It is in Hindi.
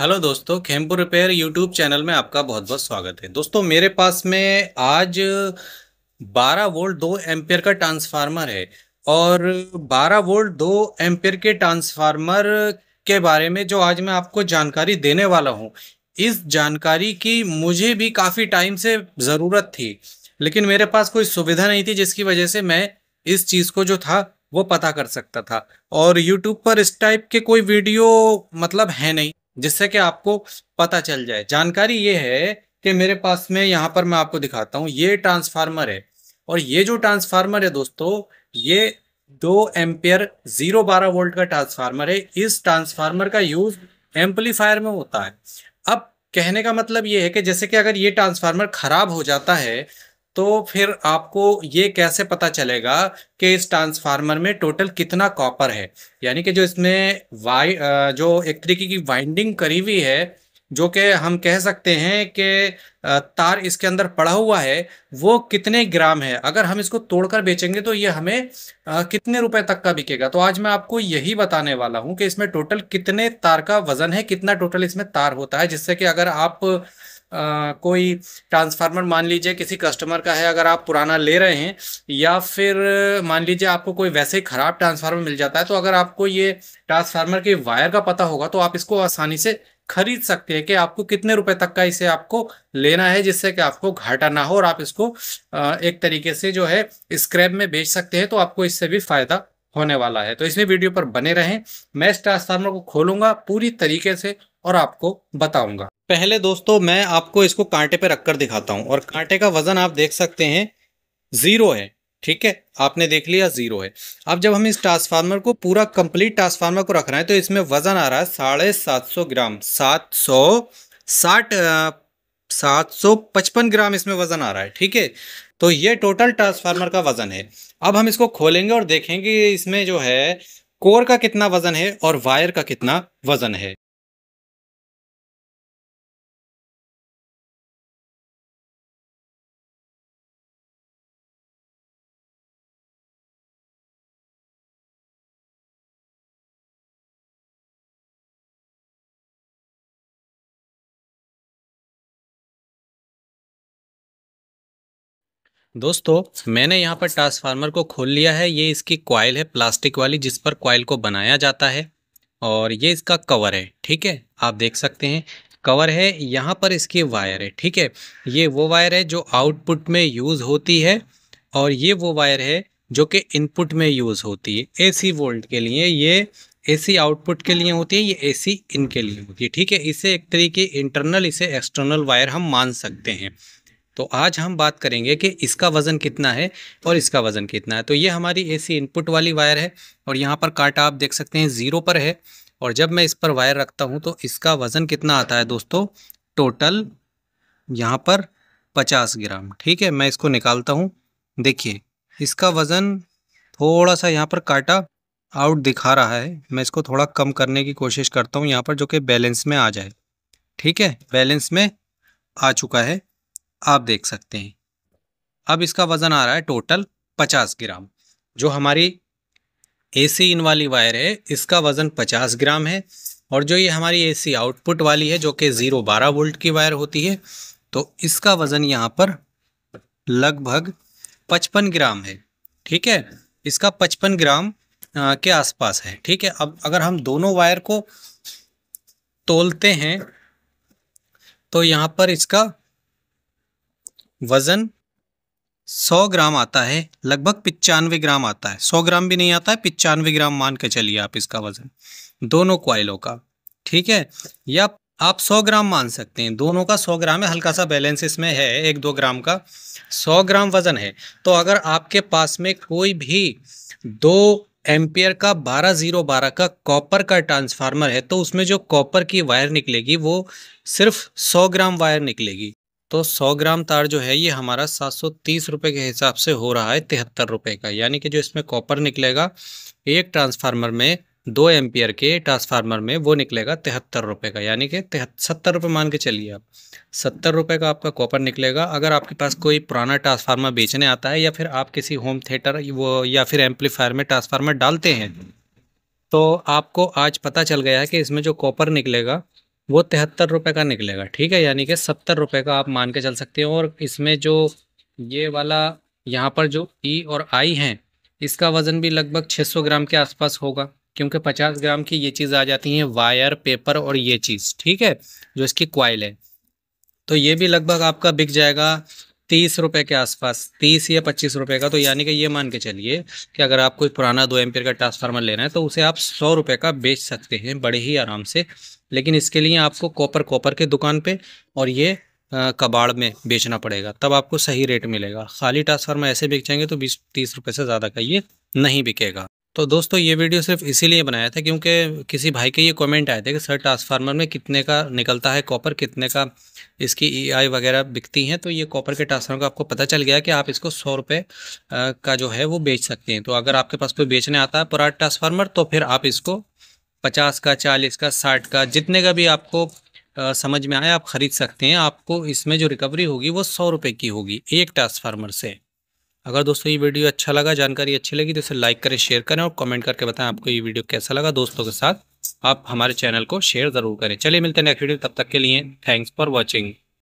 हेलो दोस्तों खेमपुर रिपेयर यूट्यूब चैनल में आपका बहुत बहुत स्वागत है दोस्तों मेरे पास में आज 12 वोल्ट दो एम्पियर का ट्रांसफार्मर है और 12 वोल्ट दो एम्पियर के ट्रांसफार्मर के बारे में जो आज मैं आपको जानकारी देने वाला हूं इस जानकारी की मुझे भी काफ़ी टाइम से ज़रूरत थी लेकिन मेरे पास कोई सुविधा नहीं थी जिसकी वजह से मैं इस चीज़ को जो था वो पता कर सकता था और यूट्यूब पर इस टाइप के कोई वीडियो मतलब है नहीं जिससे कि आपको पता चल जाए जानकारी ये है कि मेरे पास में यहाँ पर मैं आपको दिखाता हूँ ये ट्रांसफार्मर है और ये जो ट्रांसफार्मर है दोस्तों ये दो एम्पियर जीरो बारह वोल्ट का ट्रांसफार्मर है इस ट्रांसफार्मर का यूज एम्पलीफायर में होता है अब कहने का मतलब ये है कि जैसे कि अगर ये ट्रांसफार्मर खराब हो जाता है तो फिर आपको ये कैसे पता चलेगा कि इस ट्रांसफार्मर में टोटल कितना कॉपर है यानी कि जो इसमें वाई जो एक तरीके की वाइंडिंग करी हुई है जो कि हम कह सकते हैं कि तार इसके अंदर पड़ा हुआ है वो कितने ग्राम है अगर हम इसको तोड़कर बेचेंगे तो ये हमें कितने रुपए तक का बिकेगा तो आज मैं आपको यही बताने वाला हूँ कि इसमें टोटल कितने तार का वजन है कितना टोटल इसमें तार होता है जिससे कि अगर आप आ, कोई ट्रांसफार्मर मान लीजिए किसी कस्टमर का है अगर आप पुराना ले रहे हैं या फिर मान लीजिए आपको कोई वैसे ही ख़राब ट्रांसफार्मर मिल जाता है तो अगर आपको ये ट्रांसफार्मर के वायर का पता होगा तो आप इसको आसानी से खरीद सकते हैं कि आपको कितने रुपए तक का इसे आपको लेना है जिससे कि आपको घाटा ना हो और आप इसको एक तरीके से जो है स्क्रैप में बेच सकते हैं तो आपको इससे भी फायदा होने वाला है तो इसमें वीडियो पर बने रहें मैं इस ट्रांसफार्मर को खोलूंगा पूरी तरीके से और आपको बताऊंगा पहले दोस्तों मैं आपको इसको कांटे पे रखकर दिखाता हूं और कांटे का वजन आप देख सकते हैं ज़ीरो है ठीक है आपने देख लिया ज़ीरो है अब जब हम इस ट्रांसफार्मर को पूरा कंप्लीट ट्रांसफार्मर को रख रहे हैं तो इसमें वज़न आ रहा है साढ़े सात सौ ग्राम सात सौ साठ सात सौ पचपन ग्राम इसमें वज़न आ रहा है ठीक है तो ये टोटल ट्रांसफार्मर का वज़न है अब हम इसको खोलेंगे और देखेंगे इसमें जो है कोर का कितना वज़न है और वायर का कितना वज़न है दोस्तों मैंने यहाँ पर ट्रांसफार्मर को खोल लिया है ये इसकी क्वाइल है प्लास्टिक वाली जिस पर कॉयल को बनाया जाता है और ये इसका कवर है ठीक है आप देख सकते हैं कवर है यहाँ पर इसकी वायर है ठीक है ये वो वायर है जो आउटपुट में यूज़ होती है और ये वो वायर है जो कि इनपुट में यूज़ होती है एसी वोल्ट के लिए ये एसी आउटपुट के लिए होती है ये एसी इनके लिए होती है ठीक है इसे एक तरीके इंटरनल इसे एक्सटर्नल वायर हम मान सकते हैं तो आज हम बात करेंगे कि इसका वज़न कितना है और इसका वज़न कितना है तो ये हमारी एसी इनपुट वाली वायर है और यहाँ पर कांटा आप देख सकते हैं ज़ीरो पर है और जब मैं इस पर वायर रखता हूँ तो इसका वज़न कितना आता है दोस्तों टोटल यहाँ पर पचास ग्राम ठीक है मैं इसको निकालता हूँ देखिए इसका वज़न थोड़ा सा यहाँ पर काटा आउट दिखा रहा है मैं इसको थोड़ा कम करने की कोशिश करता हूँ यहाँ पर जो कि बैलेंस में आ जाए ठीक है बैलेंस में आ चुका है आप देख सकते हैं अब इसका वज़न आ रहा है टोटल पचास ग्राम जो हमारी ए सी इन वाली वायर है इसका वज़न पचास ग्राम है और जो ये हमारी ए सी आउटपुट वाली है जो कि ज़ीरो बारह वोल्ट की वायर होती है तो इसका वज़न यहाँ पर लगभग पचपन ग्राम है ठीक है इसका पचपन ग्राम के आसपास है ठीक है अब अगर हम दोनों वायर को तोलते हैं तो यहाँ पर इसका वज़न सौ ग्राम आता है लगभग पिचानवे ग्राम आता है सौ ग्राम भी नहीं आता है पिचानवे ग्राम मान के चलिए आप इसका वज़न दोनों क्वाइलों का ठीक है या आप सौ ग्राम मान सकते हैं दोनों का सौ ग्राम है हल्का सा बैलेंस इसमें है एक दो ग्राम का सौ ग्राम वज़न है तो अगर आपके पास में कोई भी दो एम्पियर का बारह ज़ीरो बारह का कॉपर का ट्रांसफार्मर है तो उसमें जो कॉपर की वायर निकलेगी वो सिर्फ सौ ग्राम वायर निकलेगी तो 100 ग्राम तार जो है ये हमारा सात सौ के हिसाब से हो रहा है तिहत्तर रुपये का यानी कि जो इसमें कॉपर निकलेगा एक ट्रांसफार्मर में दो एम्पियर के ट्रांसफार्मर में वो निकलेगा तिहत्तर रुपये का यानी कि सत्तर रुपये मान के चलिए आप सत्तर रुपये का आपका कॉपर निकलेगा अगर आपके पास कोई पुराना ट्रांसफार्मर बेचने आता है या फिर आप किसी होम थिएटर वो या फिर एम्पलीफायर में ट्रांसफार्मर डालते हैं तो आपको आज पता चल गया है कि इसमें जो कॉपर निकलेगा वो तिहत्तर रुपये का निकलेगा ठीक है यानी कि सत्तर रुपये का आप मान के चल सकते हो और इसमें जो ये वाला यहाँ पर जो ई e और आई हैं इसका वज़न भी लगभग 600 ग्राम के आसपास होगा क्योंकि 50 ग्राम की ये चीज़ आ जाती है वायर पेपर और ये चीज़ ठीक है जो इसकी क्वाइल है तो ये भी लगभग आपका बिक जाएगा तीस रुपये के आसपास तीस या पच्चीस रुपये का तो यानी कि ये मान के चलिए कि अगर आप कोई पुराना दो एम का ट्रांसफार्मर लेना है तो उसे आप सौ रुपये का बेच सकते हैं बड़े ही आराम से लेकिन इसके लिए आपको कॉपर कॉपर के दुकान पे और ये कबाड़ में बेचना पड़ेगा तब आपको सही रेट मिलेगा खाली ट्रांसफार्मर ऐसे बिक जाएंगे तो बीस तीस रुपये से ज़्यादा का ये नहीं बिकेगा तो दोस्तों ये वीडियो सिर्फ इसीलिए बनाया था क्योंकि किसी भाई के ये कमेंट आए थे कि सर ट्रांसफार्मर में कितने का निकलता है कॉपर कितने का इसकी ईआई e वगैरह बिकती हैं तो ये कॉपर के ट्रांसफार्मर का आपको पता चल गया कि आप इसको सौ रुपये का जो है वो बेच सकते हैं तो अगर आपके पास कोई बेचने आता है पुराट ट्रांसफार्मर तो फिर आप इसको पचास का चालीस का साठ का जितने का भी आपको आ, समझ में आए आप ख़रीद सकते हैं आपको इसमें जो रिकवरी होगी वो सौ रुपये की होगी एक ट्रांसफार्मर से अगर दोस्तों ये वीडियो अच्छा लगा जानकारी अच्छी लगी तो इसे लाइक करें शेयर करें और कमेंट करके बताएं आपको ये वीडियो कैसा लगा दोस्तों के साथ आप हमारे चैनल को शेयर ज़रूर करें चलिए मिलते हैं नेक्स्ट वीडियो तब तक के लिए थैंक्स फॉर वॉचिंग